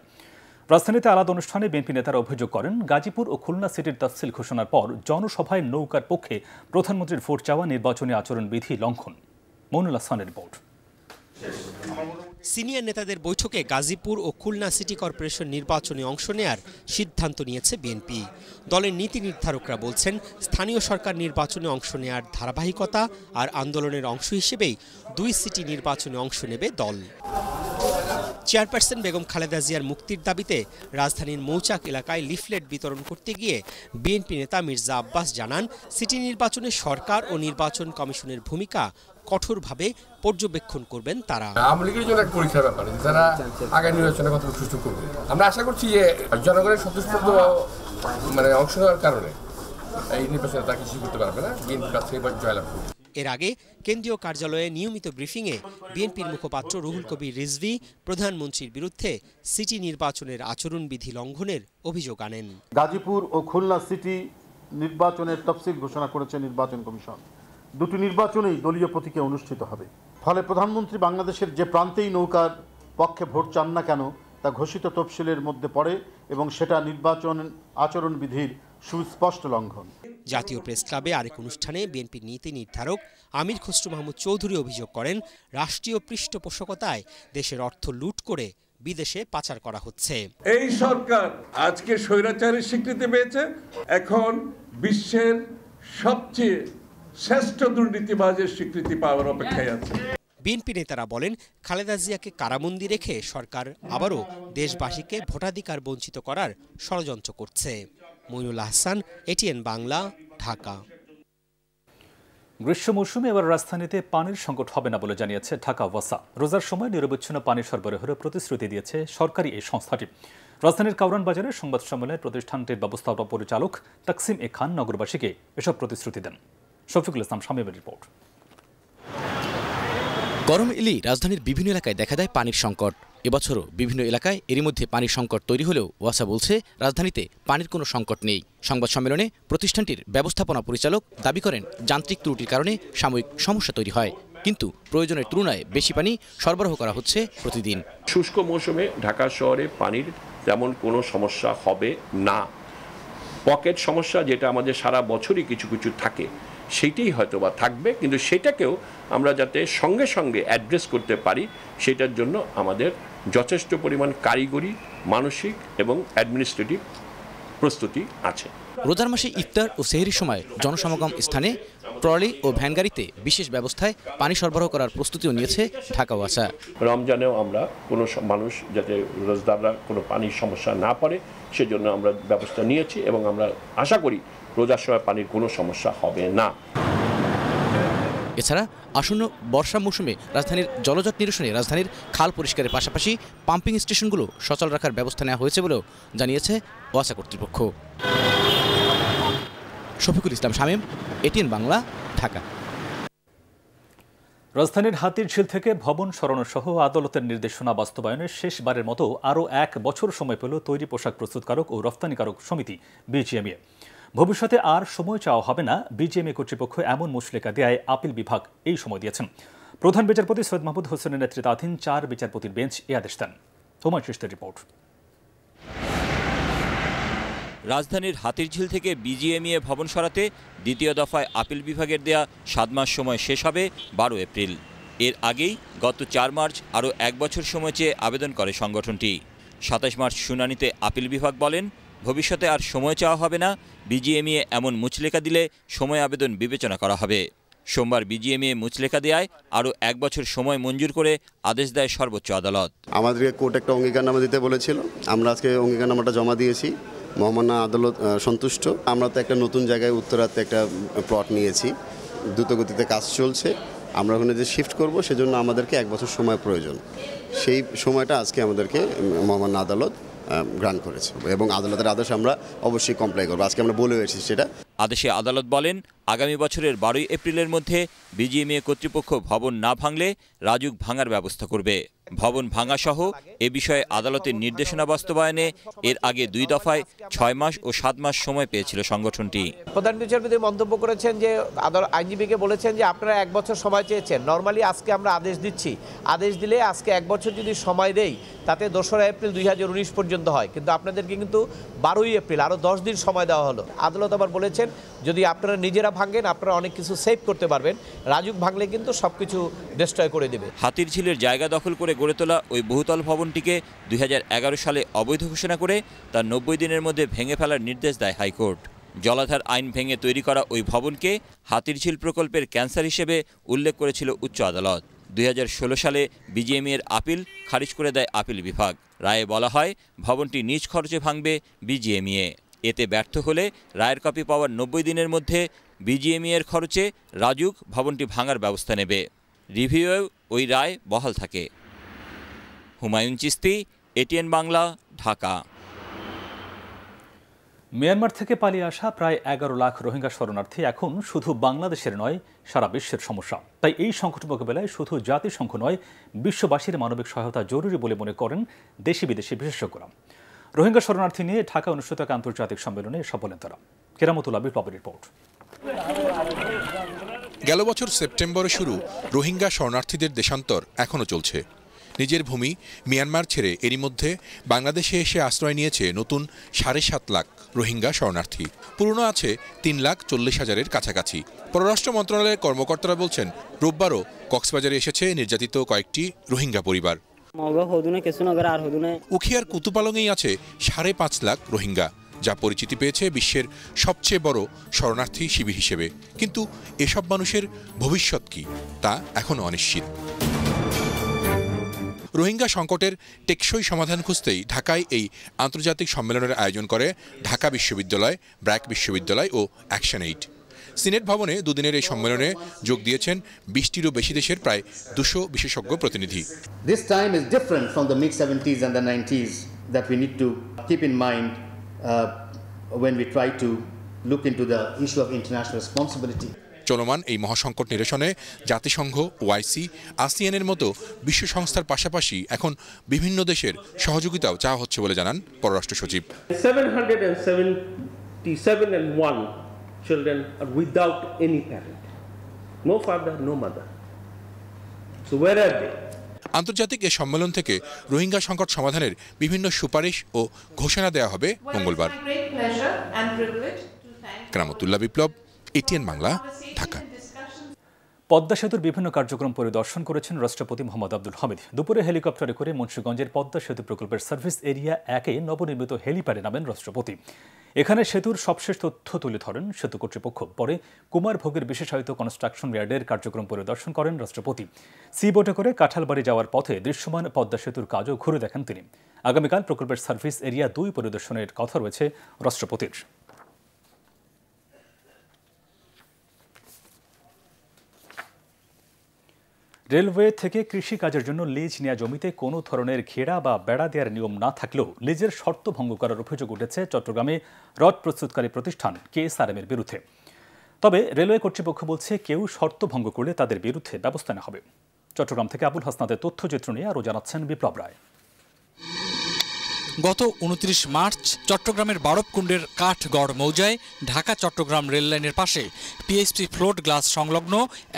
রাজধানীতে আলাদা অনুষ্ঠানে বিএনপি নেতারা অভিযোগ করেন গাজীপুর ও খুলনা সিটির তফসিল ঘোষণার পর জনসভায় নৌকার পক্ষে প্রধানমন্ত্রীর ভোট চাওয়া নির্বাচনী আচরণবিধি লঙ্ঘন মনুলা আসানের রিপোর্ট সিনিয়র নেতাদের বৈঠকে গাজীপুর ও খুলনা সিটি কর্পোরেশন নির্বাচনে অংশ নেয়ার সিদ্ধান্ত নিয়েছে বিএনপি দলের নীতি নির্ধারকরা বলছেন স্থানীয় সরকার নির্বাচনে অংশ নেয়ার ধারাবাহিকতা আর আন্দোলনের অংশ হিসেবেই দুই সিটি নির্বাচনে অংশ নেবে দল চেয়ারপারসন বেগম খালেদা জিয়ার মুক্তির দাবিতে রাজধানীর মৌচাক এলাকায় লিফলেট বিতরণ করতে গিয়ে বিএনপি নেতা মির্জা আব্বাস জানান সিটি নির্বাচনে সরকার ও নির্বাচন কমিশনের ভূমিকা কঠোরভাবে পর্যবেক্ষণ করবেন তারা আওয়ামী লীগের জন্য এক পরীক্ষার ব্যাপার যারা আগের নির্বাচনে কত সুষ্ঠু করবে আমরা আশা করছি যে জনগণের স্বতঃস্ফূর্ত মানে অংশ নেওয়ার কারণে এই নির্বাচনে তা কিছু করতে পারবে না বিএনপি কাছ এবার জয়লাভ করবে এর আগে কেন্দ্রীয় কার্যালয়ে নিয়মিত ব্রিফিংয়ে বিএনপির মুখপাত্র রুহুল কবির রিজভি প্রধানমন্ত্রীর বিরুদ্ধে সিটি নির্বাচনের আচরণবিধি লঙ্ঘনের অভিযোগ আনেন গাজীপুর ও খুলনা সিটি নির্বাচনের তফসিল ঘোষণা করেছে নির্বাচন কমিশন দুটি নির্বাচনেই দলীয় প্রতীকে অনুষ্ঠিত হবে ফলে প্রধানমন্ত্রী বাংলাদেশের যে প্রান্তেই নৌকার পক্ষে ভোট চান না কেন তা ঘোষিত তফসিলের মধ্যে পড়ে এবং সেটা নির্বাচন আচরণবিধির সুস্পষ্ট লঙ্ঘন জাতীয় প্রেস ক্লাবে আরেক অনুষ্ঠানে বিএনপির নীতি নির্ধারক আমির খসরু মাহমুদ চৌধুরী অভিযোগ করেন রাষ্ট্রীয় পৃষ্ঠপোষকতায় দেশের অর্থ লুট করে বিদেশে পাচার করা হচ্ছে এই সরকার আজকে স্বৈরাচারের স্বীকৃতি পেয়েছে এখন বিশ্বের সবচেয়ে শ্রেষ্ঠ দুর্নীতিবাজের স্বীকৃতি পাওয়ার অপেক্ষায় আছে বিএনপি নেতারা বলেন খালেদা জিয়াকে কারামন্দি রেখে সরকার আবারও দেশবাসীকে ভোটাধিকার বঞ্চিত করার ষড়যন্ত্র করছে মইনুল আহসান এটিএন বাংলা ঢাকা গ্রীষ্ম মৌসুমে এবার রাজধানীতে পানির সংকট হবে না বলে জানিয়েছে ঢাকা ওয়াসা রোজার সময় নিরবচ্ছিন্ন পানি সরবরাহের প্রতিশ্রুতি দিয়েছে সরকারি এই সংস্থাটি রাজধানীর কাউরান বাজারে সংবাদ সম্মেলনে প্রতিষ্ঠানটির ব্যবস্থাপনা পরিচালক তাকসিম এ খান নগরবাসীকে এসব প্রতিশ্রুতি দেন শফিকুল ইসলাম স্বামীবের রিপোর্ট গরম এলেই রাজধানীর বিভিন্ন এলাকায় দেখা দেয় পানির সংকট এবছরও বিভিন্ন এলাকায় এরই মধ্যে পানির সংকট তৈরি হলেও ওয়াসা বলছে রাজধানীতে পানির কোনো সংকট নেই সংবাদ সম্মেলনে প্রতিষ্ঠানটির ব্যবস্থাপনা পরিচালক দাবি করেন যান্ত্রিক ত্রুটির কারণে সাময়িক সমস্যা তৈরি হয় কিন্তু প্রয়োজনের তুলনায় বেশি পানি সরবরাহ করা হচ্ছে প্রতিদিন শুষ্ক মৌসুমে ঢাকা শহরে পানির তেমন কোনো সমস্যা হবে না পকেট সমস্যা যেটা আমাদের সারা বছরই কিছু কিছু থাকে সেইটাই হয়তো বা থাকবে কিন্তু সেটাকেও আমরা যাতে সঙ্গে সঙ্গে অ্যাড্রেস করতে পারি সেটার জন্য আমাদের যথেষ্ট পরিমাণ কারিগরি মানসিক এবং অ্যাডমিনিস্ট্রেটিভ প্রস্তুতি আছে রোজার মাসে ইফতার ও সেহরির সময় জনসমাগম স্থানে ট্রলি ও ভ্যানগাড়িতে বিশেষ ব্যবস্থায় পানি সরবরাহ করার প্রস্তুতিও নিয়েছে ঢাকা ওয়াসা রমজানেও আমরা কোনো মানুষ যাতে রোজদাররা কোনো পানির সমস্যা না পড়ে সেজন্য আমরা ব্যবস্থা নিয়েছি এবং আমরা আশা করি রোজার সময় পানির কোনো সমস্যা হবে না এছাড়া আসন্ন বর্ষা মৌসুমে রাজধানীর জলজট নিরসনে রাজধানীর খাল পরিষ্কারের পাশাপাশি পাম্পিং স্টেশনগুলো সচল রাখার ব্যবস্থা নেওয়া হয়েছে বলেও জানিয়েছে ওয়াসা কর্তৃপক্ষ শফিকুল ইসলাম শামীম এটিএন বাংলা ঢাকা রাজধানীর হাতিরঝিল থেকে ভবন সরানো সহ আদালতের নির্দেশনা বাস্তবায়নের শেষবারের মতো আরও এক বছর সময় পেল তৈরি পোশাক প্রস্তুতকারক ও রফতানিকারক সমিতি বিজিএমএ ভবিষ্যতে আর সময় চাওয়া হবে না বিজিএমএ কর্তৃপক্ষ এমন মুচলেকা দেয় আপিল বিভাগ এই সময় দিয়েছেন প্রধান বিচারপতি সৈয়দ মাহমুদ হোসেনের নেতৃত্বাধীন চার বিচারপতির বেঞ্চ এ আদেশ দেন রিপোর্ট রাজধানীর হাতিরঝিল থেকে বিজিএমইএ ভবন সরাতে দ্বিতীয় দফায় আপিল বিভাগের দেয়া সাত মাস সময় শেষ হবে বারো এপ্রিল এর আগেই গত চার মার্চ আরও এক বছর সময় চেয়ে আবেদন করে সংগঠনটি সাতাশ মার্চ শুনানিতে আপিল বিভাগ বলেন ভবিষ্যতে আর সময় চাওয়া হবে না বিজিএমইএ e এমন মুচলেখা দিলে সময় আবেদন বিবেচনা করা হবে সোমবার বিজিএমইএ e মুচলেখা দেয় আরও এক বছর সময় মঞ্জুর করে আদেশ দেয় সর্বোচ্চ আদালত আমাদেরকে কোর্ট একটা অঙ্গীকারনামা দিতে বলেছিল আমরা আজকে অঙ্গীকারনামাটা জমা দিয়েছি মহামান্য আদালত সন্তুষ্ট আমরা তো একটা নতুন জায়গায় উত্তরাতে একটা প্লট নিয়েছি দ্রুতগতিতে কাজ চলছে আমরা ওখানে যে শিফট করব সেজন্য আমাদেরকে এক বছর সময় প্রয়োজন সেই সময়টা আজকে আমাদেরকে মহামান্য আদালত গ্রান্ট করেছে এবং আদালতের আদেশ আমরা অবশ্যই কমপ্লাই করবো আজকে আমরা বলে এসেছি সেটা আদেশে আদালত বলেন আগামী বছরের বারোই এপ্রিলের মধ্যে বিজিএমএ কর্তৃপক্ষ ভবন না ভাঙলে রাজুক ভাঙার ব্যবস্থা করবে ভবন ভাঙাসহ এ বিষয়ে আদালতের নির্দেশনা বাস্তবায়নে এর আগে দুই দফায় ছয় মাস ও সাত মাস সময় পেয়েছিল সংগঠনটি প্রধান বিচারপতি মন্তব্য করেছেন যে আইনজীবীকে বলেছেন যে আপনারা এক বছর সময় চেয়েছেন নর্মালি আজকে আমরা আদেশ দিচ্ছি আদেশ দিলে আজকে এক বছর যদি সময় দেই তাতে দোসরা এপ্রিল দুই পর্যন্ত হয় কিন্তু আপনাদেরকে কিন্তু বারোই এপ্রিল আরও দশ দিন সময় দেওয়া হলো আদালত আবার বলেছেন যদি আপনারা নিজেরা ভাঙেন আপনারা অনেক কিছু সেভ করতে পারবেন রাজুক ভাঙলে কিন্তু সব কিছু ডেস্ট্রয় করে দেবে হাতির ঝিলের জায়গা দখল করে গড়ে তোলা ওই বহুতল ভবনটিকে দুই সালে অবৈধ ঘোষণা করে তার নব্বই দিনের মধ্যে ভেঙে ফেলার নির্দেশ দেয় হাইকোর্ট জলাধার আইন ভেঙে তৈরি করা ওই ভবনকে হাতিরঝিল প্রকল্পের ক্যান্সার হিসেবে উল্লেখ করেছিল উচ্চ আদালত দুই সালে এর আপিল খারিজ করে দেয় আপিল বিভাগ রায়ে বলা হয় ভবনটি নিজ খরচে ভাঙবে বিজিএমইএ এতে ব্যর্থ হলে রায়ের কপি পাওয়ার নব্বই দিনের মধ্যে বিজিএমইয়ের খরচে রাজুক ভবনটি ভাঙার ব্যবস্থা নেবে রিভিউয়েও ওই রায় বহাল থাকে হুমায়ুন চিস্তি এটিএন বাংলা ঢাকা মিয়ানমার থেকে পালিয়ে আসা প্রায় এগারো লাখ রোহিঙ্গা শরণার্থী এখন শুধু বাংলাদেশের নয় সারা বিশ্বের সমস্যা তাই এই সংকট মোকাবেলায় শুধু জাতিসংঘ নয় বিশ্ববাসীর মানবিক সহায়তা জরুরি বলে মনে করেন দেশি বিদেশি বিশেষজ্ঞরা রোহিঙ্গা শরণার্থী নিয়ে ঢাকা অনুষ্ঠিত এক আন্তর্জাতিক সম্মেলনে এসব বলেন তারা কেরামতুল আবির পাবের রিপোর্ট গেল বছর সেপ্টেম্বরে শুরু রোহিঙ্গা শরণার্থীদের দেশান্তর এখনও চলছে নিজের ভূমি মিয়ানমার ছেড়ে এরই মধ্যে বাংলাদেশে এসে আশ্রয় নিয়েছে নতুন সাড়ে সাত লাখ রোহিঙ্গা শরণার্থী পুরনো আছে তিন লাখ চল্লিশ হাজারের কাছাকাছি পররাষ্ট্র মন্ত্রণালয়ের কর্মকর্তারা বলছেন রোববারও কক্সবাজারে এসেছে নির্যাতিত কয়েকটি রোহিঙ্গা পরিবার উখিয়ার কুতুপালংয়েই আছে সাড়ে পাঁচ লাখ রোহিঙ্গা যা পরিচিতি পেয়েছে বিশ্বের সবচেয়ে বড় শরণার্থী শিবির হিসেবে কিন্তু এসব মানুষের ভবিষ্যৎ কি তা এখনও অনিশ্চিত রোহিঙ্গা সংকটের টেকসই সমাধান খুঁজতেই ঢাকায় এই আন্তর্জাতিক সম্মেলনের আয়োজন করে ঢাকা বিশ্ববিদ্যালয় ব্র্যাক বিশ্ববিদ্যালয় ও অ্যাকশন এইড সিনেট ভবনে দুদিনের এই সম্মেলনে যোগ দিয়েছেন বিশটিরও বেশি দেশের প্রায় দুশো বিশেষজ্ঞ প্রতিনিধি this time is different from the mid 70s and the 90s that we need to keep in mind uh, when we try to look into the চলমান এই মহাসংকট নিরসনে জাতিসংঘ ওআইসি আসিয়ানের মতো বিশ্ব সংস্থার পাশাপাশি এখন বিভিন্ন দেশের সহযোগিতাও চাওয়া হচ্ছে বলে জানান পররাষ্ট্র সচিব children are without any parent. No father, no mother. So where are they? আন্তর্জাতিক এ সম্মেলন থেকে রোহিঙ্গা সংকট সমাধানের বিভিন্ন সুপারিশ ও ঘোষণা দেয়া হবে মঙ্গলবার গ্রামতুল্লাহ বিপ্লব এটিএন বাংলা ঢাকা পদ্মা সেতুর বিভিন্ন কার্যক্রম পরিদর্শন করেছেন রাষ্ট্রপতি মোহাম্মদ আব্দুল হামিদ দুপুরে হেলিকপ্টারে করে মুন্সিগঞ্জের পদ্মা সেতু প্রকল্পের সার্ভিস এরিয়া একে নবনির্মিত হেলিপ্যাডে নামেন রাষ্ট্রপতি এখানে সেতুর সবশেষ তথ্য তুলে ধরেন সেতু কর্তৃপক্ষ পরে কুমারভোগের বিশেষায়িত কনস্ট্রাকশন ইয়ার্ডের কার্যক্রম পরিদর্শন করেন রাষ্ট্রপতি সি বোটে করে কাঁঠালবাড়ি যাওয়ার পথে দৃশ্যমান পদ্মা সেতুর কাজও ঘুরে দেখেন তিনি আগামীকাল প্রকল্পের সার্ভিস এরিয়া দুই পরিদর্শনের কথা রয়েছে রাষ্ট্রপতির রেলওয়ে থেকে কৃষি কাজের জন্য লিজ নেওয়া জমিতে কোনো ধরনের ঘেরা বা বেড়া দেওয়ার নিয়ম না থাকলেও লিজের শর্ত ভঙ্গ করার অভিযোগ উঠেছে চট্টগ্রামে রড প্রস্তুতকারী প্রতিষ্ঠান কেএসআরএমের বিরুদ্ধে তবে রেলওয়ে কর্তৃপক্ষ বলছে কেউ শর্ত ভঙ্গ করলে তাদের বিরুদ্ধে ব্যবস্থা নেওয়া হবে চট্টগ্রাম থেকে আবুল হাসনাদের তথ্যচিত্র নিয়ে আরও জানাচ্ছেন বিপ্লব রায় গত উনত্রিশ মার্চ চট্টগ্রামের বারবকুণ্ডের কাঠগড় মৌজায় ঢাকা চট্টগ্রাম রেললাইনের পাশে পিএসপি ফ্লোট গ্লাস সংলগ্ন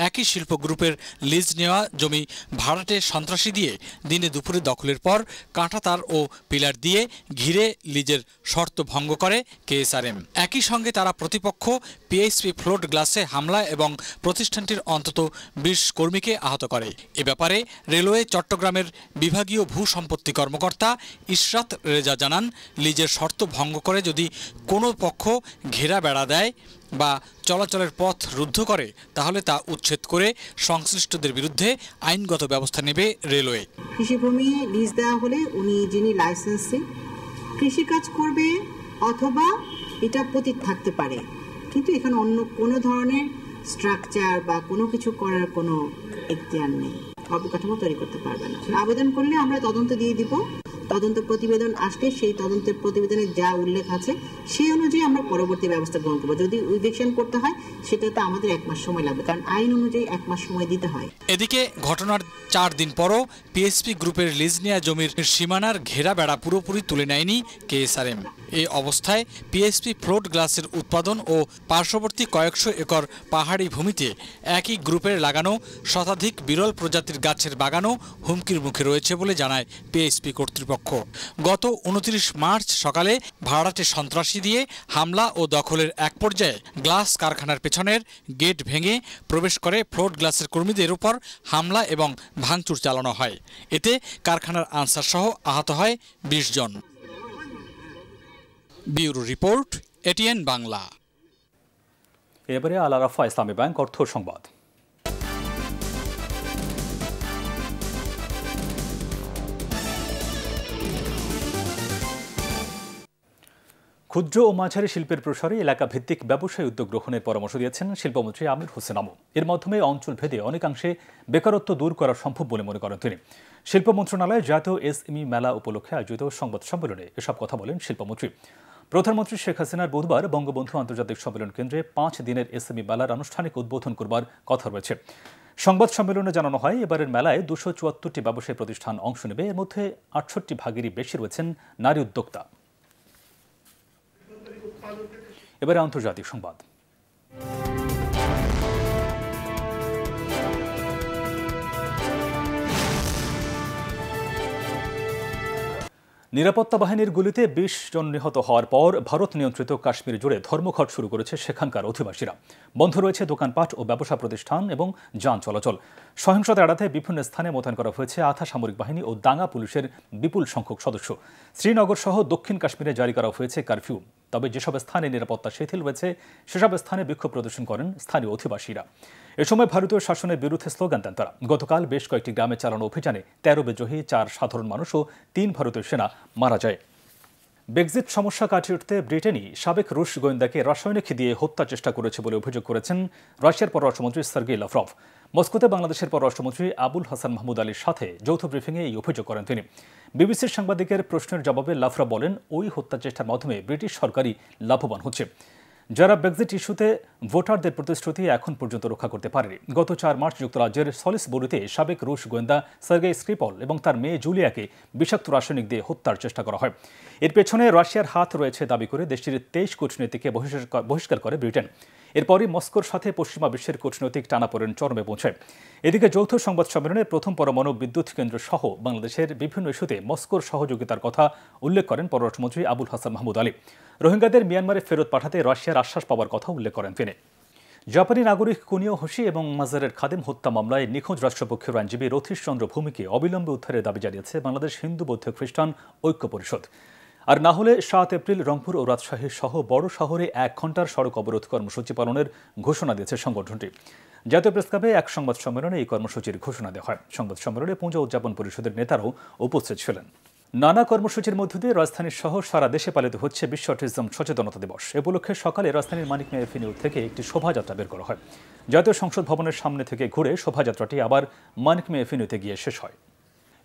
একই শিল্প গ্রুপের লিজ নেওয়া জমি ভাড়াটে সন্ত্রাসী দিয়ে দিনে দুপুরে দখলের পর কাঁটাতার ও পিলার দিয়ে ঘিরে লিজের শর্ত ভঙ্গ করে কেএসআরএম একই সঙ্গে তারা প্রতিপক্ষ পিএইচপি ফ্লোট গ্লাসে হামলা এবং প্রতিষ্ঠানটির অন্তত বিশ কর্মীকে আহত করে এ ব্যাপারে রেলওয়ে চট্টগ্রামের বিভাগীয় ভূ সম্পত্তি কর্মকর্তা ইশরাত রেজা জানান লিজের শর্ত ভঙ্গ করে যদি কোনো পক্ষ ঘেরা বেড়া দেয় বা চলাচলের পথ রুদ্ধ করে তাহলে তা উচ্ছেদ করে সংশ্লিষ্টদের বিরুদ্ধে আইনগত ব্যবস্থা নেবে রেলওয়ে কৃষিভূমি লিজ দেওয়া হলে উনি যিনি লাইসেন্সে কৃষিকাজ করবে অথবা এটা পতিত থাকতে পারে কিন্তু এখানে অন্য কোনো ধরনের স্ট্রাকচার বা কোনো কিছু করার কোনো এখতিয়ার নেই অবকাঠামো তৈরি করতে পারবে না আবেদন করলে আমরা তদন্ত দিয়ে দিব তদন্ত প্রতিবেদন আসবে সেই তদন্তের প্রতিবেদনে যা উল্লেখ আছে সেই অনুযায়ী আমরা পরবর্তী ব্যবস্থা গ্রহণ করবো যদি ইজেকশন করতে হয় সেটাতে আমাদের এক মাস সময় লাগবে কারণ আইন অনুযায়ী এক মাস সময় দিতে হয় এদিকে ঘটনার চার দিন পরও পিএসপি গ্রুপের লিজ নেওয়া জমির সীমানার ঘেরা বেড়া পুরোপুরি তুলে নেয়নি কেএসআরএম এই অবস্থায় পিএসপি ফ্লোট গ্লাসের উৎপাদন ও পার্শ্ববর্তী কয়েকশো একর পাহাড়ি ভূমিতে একই গ্রুপের লাগানো শতাধিক বিরল প্রজাতির গাছের বাগানও হুমকির মুখে রয়েছে বলে জানায় পিএসপি কর্তৃপক্ষ কর্তৃপক্ষ গত উনত্রিশ মার্চ সকালে ভাড়াটে সন্ত্রাসী দিয়ে হামলা ও দখলের এক পর্যায়ে গ্লাস কারখানার পেছনের গেট ভেঙে প্রবেশ করে ফ্লোট গ্লাসের কর্মীদের উপর হামলা এবং ভাঙচুর চালানো হয় এতে কারখানার আনসার সহ আহত হয় বিশ জন বিউরো রিপোর্ট এটিএন বাংলা এবারে আলারাফা ইসলামী ব্যাংক অর্থ সংবাদ ক্ষুদ্র ও মাঝারি শিল্পের প্রসারে এলাকা ভিত্তিক ব্যবসায় উদ্যোগ গ্রহণের পরামর্শ দিয়েছেন শিল্পমন্ত্রী আমির হোসেন আমু এর মাধ্যমে অঞ্চল ভেদে অনেকাংশে বেকারত্ব দূর করা সম্ভব বলে মনে করেন তিনি শিল্প মন্ত্রণালয়ে জাতীয় এসএমই মেলা উপলক্ষে আয়োজিত সংবাদ সম্মেলনে এসব কথা বলেন শিল্পমন্ত্রী প্রধানমন্ত্রী শেখ হাসিনার বুধবার বঙ্গবন্ধু আন্তর্জাতিক সম্মেলন কেন্দ্রে পাঁচ দিনের এসএমই মেলার আনুষ্ঠানিক উদ্বোধন করবার কথা রয়েছে সংবাদ সম্মেলনে জানানো হয় এবারের মেলায় দুশো চুয়াত্তরটি ব্যবসায়ী প্রতিষ্ঠান অংশ নেবে এর মধ্যে আটষট্টি ভাগেরই বেশি রয়েছেন নারী উদ্যোক্তা এবারে আন্তর্জাতিক সংবাদ নিরাপত্তা বাহিনীর গুলিতে বিশ জন নিহত হওয়ার পর ভারত নিয়ন্ত্রিত কাশ্মীর জুড়ে ধর্মঘট শুরু করেছে সেখানকার অধিবাসীরা বন্ধ রয়েছে দোকানপাট ও ব্যবসা প্রতিষ্ঠান এবং যান চলাচল সহিংসতা এড়াতে বিভিন্ন স্থানে মোতায়েন করা হয়েছে আধা সামরিক বাহিনী ও দাঙ্গা পুলিশের বিপুল সংখ্যক সদস্য শ্রীনগর সহ দক্ষিণ কাশ্মীরে জারি করা হয়েছে কারফিউ তবে যেসব স্থানে নিরাপত্তা শিথিল হয়েছে সেসব স্থানে বিক্ষোভ প্রদর্শন করেন স্থানীয় অধিবাসীরা এ সময় ভারতীয় শাসনের বিরুদ্ধে স্লোগান দেন তারা গতকাল বেশ কয়েকটি গ্রামে চালানো অভিযানে তেরো বিদ্রোহী চার সাধারণ মানুষ ও তিন ভারতীয় সেনা মারা যায় ব্রেক্সিট সমস্যা কাটিয়ে উঠতে ব্রিটেনই সাবেক রুশ গোয়েন্দাকে রাসায়নিক দিয়ে হত্যা চেষ্টা করেছে বলে অভিযোগ করেছেন রাশিয়ার পররাষ্ট্রমন্ত্রী সার্গেই লাভরভ মস্কোতে বাংলাদেশের পররাষ্ট্রমন্ত্রী আবুল হাসান মাহমুদ আলীর সাথে যৌথ ব্রিফিংয়ে এই অভিযোগ করেন তিনি বিবিসির সাংবাদিকের প্রশ্নের জবাবে লাফরা বলেন ওই হত্যা চেষ্টার মাধ্যমে ব্রিটিশ সরকারই লাভবান হচ্ছে যারা ব্রেক্সিট ইস্যুতে ভোটারদের প্রতিশ্রুতি এখন পর্যন্ত রক্ষা করতে পারেনি গত চার মার্চ যুক্তরাজ্যের সলিস সলিসবুরিতে সাবেক রুশ গোয়েন্দা সার্গে স্ক্রিপল এবং তার মেয়ে জুলিয়াকে বিষাক্ত রাসায়নিক দিয়ে হত্যার চেষ্টা করা হয় এর পেছনে রাশিয়ার হাত রয়েছে দাবি করে দেশটির তেইশ কূটনীতিকে বহিষ্কার করে ব্রিটেন এরপরই মস্কোর সাথে পশ্চিমা বিশ্বের কূটনৈতিক টানাপোড়েন চরমে পৌঁছে এদিকে যৌথ সংবাদ সম্মেলনে প্রথম পরমাণু বিদ্যুৎ কেন্দ্র সহ বাংলাদেশের বিভিন্ন ইস্যুতে মস্কোর সহযোগিতার কথা উল্লেখ করেন পররাষ্ট্রমন্ত্রী আবুল হাসান মাহমুদ আলী রোহিঙ্গাদের মিয়ানমারে ফেরত পাঠাতে রাশিয়ার আশ্বাস পাওয়ার কথা উল্লেখ করেন তিনি জাপানি নাগরিক কুনিও হোসি এবং মাজারের খাদেম হত্যা মামলায় নিখোঁজ রাষ্ট্রপক্ষের আইনজীবী রথীশ চন্দ্র ভূমিকে অবিলম্বে উদ্ধারের দাবি জানিয়েছে বাংলাদেশ হিন্দু বৌদ্ধ খ্রিস্টান ঐক্য পরিষদ আর না হলে সাত এপ্রিল রংপুর ও রাজশাহী সহ বড় শহরে এক ঘন্টার সড়ক অবরোধ কর্মসূচি পালনের ঘোষণা দিয়েছে সংগঠনটি জাতীয় প্রেসক্লাবে এক সংবাদ সম্মেলনে এই কর্মসূচির ঘোষণা দেওয়া হয় সংবাদ সম্মেলনে পূজা উদযাপন পরিষদের নেতারাও উপস্থিত ছিলেন নানা কর্মসূচির মধ্য দিয়ে রাজধানীর সহ সারা দেশে পালিত হচ্ছে বিশ্ব অটিজম সচেতনতা দিবস এ উপলক্ষে সকালে রাজধানীর মানিক মেয়ে ফিনিউ থেকে একটি শোভাযাত্রা বের করা হয় জাতীয় সংসদ ভবনের সামনে থেকে ঘুরে শোভাযাত্রাটি আবার মানিক মেয়ে ফিনিউতে গিয়ে শেষ হয়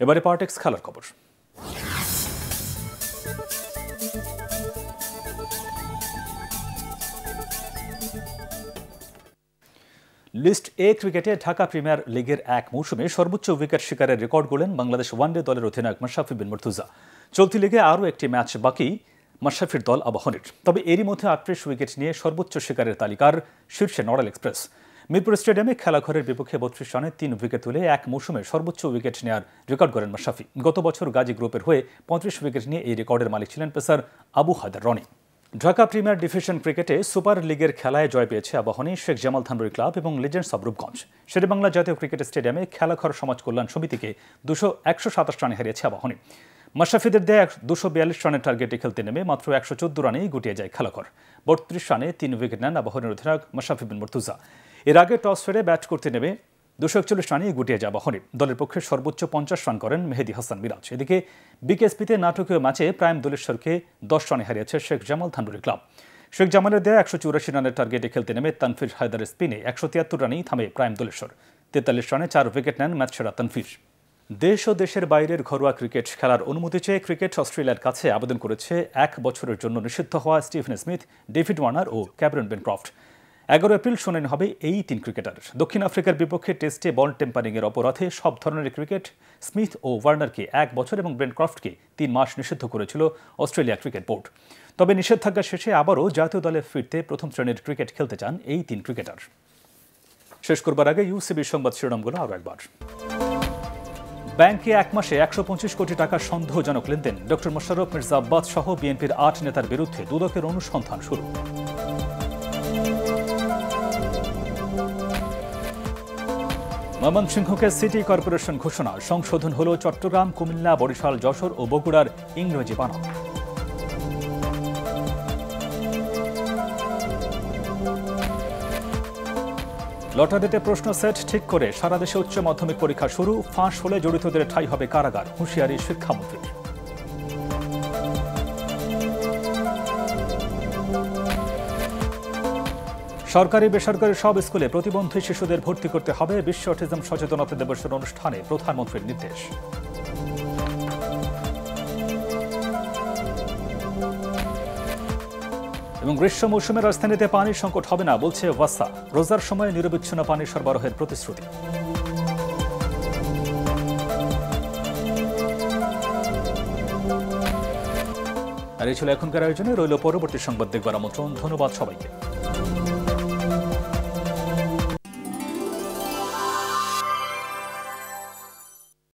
এবারে পার্টেক্স খেলার খবর লিস্ট এ ক্রিকেটে ঢাকা প্রিমিয়ার লিগের এক মৌসুমে সর্বোচ্চ উইকেট শিকারের রেকর্ড গড়লেন বাংলাদেশ ওয়ানডে দলের অধিনায়ক মাসাফি বিন মর্তুজা চলতি লিগে আরও একটি ম্যাচ বাকি মাসাফির দল আবাহনের তবে এরই মধ্যে আটত্রিশ উইকেট নিয়ে সর্বোচ্চ শিকারের তালিকার শীর্ষে নড়াল এক্সপ্রেস মিরপুর স্টেডিয়ামে খেলাঘরের বিপক্ষে বত্রিশ রানে তিন উইকেট তুলে এক মৌসুমে সর্বোচ্চ উইকেট নেওয়ার রেকর্ড করেন মাসাফি গত বছর গাজী গ্রুপের হয়ে পঁয়ত্রিশ উইকেট নিয়ে এই রেকর্ডের মালিক ছিলেন pacer Abu Haider Rony Dhaka premier division ক্রিকেটে সুপার লিগের খেলায় জয় পেয়েছে আবাহনী শেখ জামাল থানবুরি ক্লাব এবং লিজেন্ডস অব রূপগঞ্জ শেরেবাংলা জাতীয় ক্রিকেট স্টেডিয়ামে খেলাঘর সমাজ কল্যাণ সমিতিকে দুশো একশো সাতাশ রানে হারিয়েছে আবাহনী মাশরাফিদের দেয় দুশো বিয়াল্লিশ রানের টার্গেটে খেলতে নেমে মাত্র একশো চোদ্দ রানেই গুটিয়ে যায় খেলাঘর বত্রিশ রানে তিন উইকেট নেন আবাহনীর অধিনায়ক মাশরাফি বিন মর্তুজা এর আগে টস ফেরে ব্যাট করতে নেমে দুশো একচল্লিশ রানে গুটিয়ে যাব হনি দলের পক্ষে সর্বোচ্চ পঞ্চাশ রান করেন মেহেদি হাসান মিরাজ এদিকে বিকেএসপিতে নাটকীয় ম্যাচে প্রাইম দলেশ্বরকে দশ রানে হারিয়েছে শেখ জামাল ধানডুরি ক্লাব শেখ জামালের দেয়া একশো চৌরাশি রানের টার্গেটে খেলতে নেমে তানফির হায়দারের স্পিনে একশো তিয়াত্তর রানেই থামে প্রাইম দলেশ্বর তেতাল্লিশ রানে চার উইকেট নেন ম্যাচ সেরা তানফির দেশ ও দেশের বাইরের ঘরোয়া ক্রিকেট খেলার অনুমতি চেয়ে ক্রিকেট অস্ট্রেলিয়ার কাছে আবেদন করেছে এক বছরের জন্য নিষিদ্ধ হওয়া স্টিফেন স্মিথ ডেভিড ওয়ার্নার ও ক্যাবরন বেনক্রফট এগারো এপ্রিল শোনেন হবে এই তিন ক্রিকেটার দক্ষিণ আফ্রিকার বিপক্ষে টেস্টে বল টেম্পারিংয়ের অপরাধে সব ধরনের ক্রিকেট স্মিথ ও ওয়ার্নারকে এক বছর এবং ব্রেনক্রফটকে তিন মাস নিষিদ্ধ করেছিল অস্ট্রেলিয়া ক্রিকেট বোর্ড তবে নিষেধাজ্ঞা শেষে আবারও জাতীয় দলে ফিরতে প্রথম শ্রেণীর ক্রিকেট খেলতে চান এই তিন ক্রিকেটার শেষ করবার আগে ইউসিবির সংবাদ শিরোনামগুলো আরও একবার ব্যাংকে এক মাসে একশো কোটি টাকা সন্দেহজনক লেনদেন ডক্টর মোশারফ মির্জা আব্বাস সহ বিএনপির আট নেতার বিরুদ্ধে দুদকের অনুসন্ধান শুরু ময়মনসিংহকে সিটি কর্পোরেশন ঘোষণা সংশোধন হল চট্টগ্রাম কুমিল্লা বরিশাল যশোর ও বগুড়ার ইংরেজি বানান লটারিতে প্রশ্ন সেট ঠিক করে সারা দেশে উচ্চ মাধ্যমিক পরীক্ষা শুরু ফাঁস হলে জড়িতদের ঠাই হবে কারাগার হুঁশিয়ারি শিক্ষামন্ত্রী সরকারি বেসরকারি সব স্কুলে প্রতিবন্ধী শিশুদের ভর্তি করতে হবে বিশ্ব অটিজম সচেতনতা দিবসের অনুষ্ঠানে প্রধানমন্ত্রীর নির্দেশ এবং গ্রীষ্ম মৌসুমে রাজধানীতে পানির সংকট হবে না বলছে ওয়াসা রোজার সময় নিরবিচ্ছিন্ন পানি সরবরাহের প্রতিশ্রুতি আর এই ছিল এখনকার আয়োজনে রইল পরবর্তী সংবাদ দেখবার আমন্ত্রণ ধন্যবাদ সবাইকে